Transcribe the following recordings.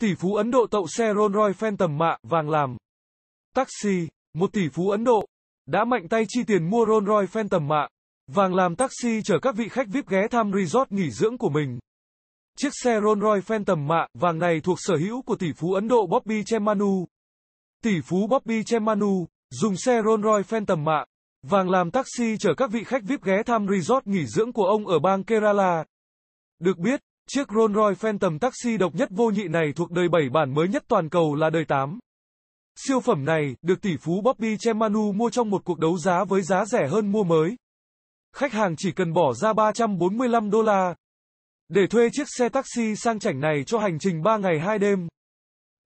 Tỷ phú Ấn Độ tậu xe Rolls Royce Phantom mạ vàng làm. Taxi, một tỷ phú Ấn Độ, đã mạnh tay chi tiền mua Rolls Royce Phantom mạ vàng làm taxi chở các vị khách VIP ghé thăm resort nghỉ dưỡng của mình. Chiếc xe Rolls Royce Phantom mạ vàng này thuộc sở hữu của tỷ phú Ấn Độ Bobby Chemanu. Tỷ phú Bobby Chemanu dùng xe Rolls Royce Phantom mạ vàng làm taxi chở các vị khách VIP ghé thăm resort nghỉ dưỡng của ông ở bang Kerala. Được biết, Chiếc Rolls-Royce Phantom Taxi độc nhất vô nhị này thuộc đời 7 bản mới nhất toàn cầu là đời 8. Siêu phẩm này được tỷ phú Bobby Chemanu mua trong một cuộc đấu giá với giá rẻ hơn mua mới. Khách hàng chỉ cần bỏ ra 345 đô la để thuê chiếc xe taxi sang chảnh này cho hành trình 3 ngày 2 đêm.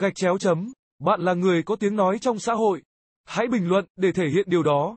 Gạch chéo chấm, bạn là người có tiếng nói trong xã hội. Hãy bình luận để thể hiện điều đó.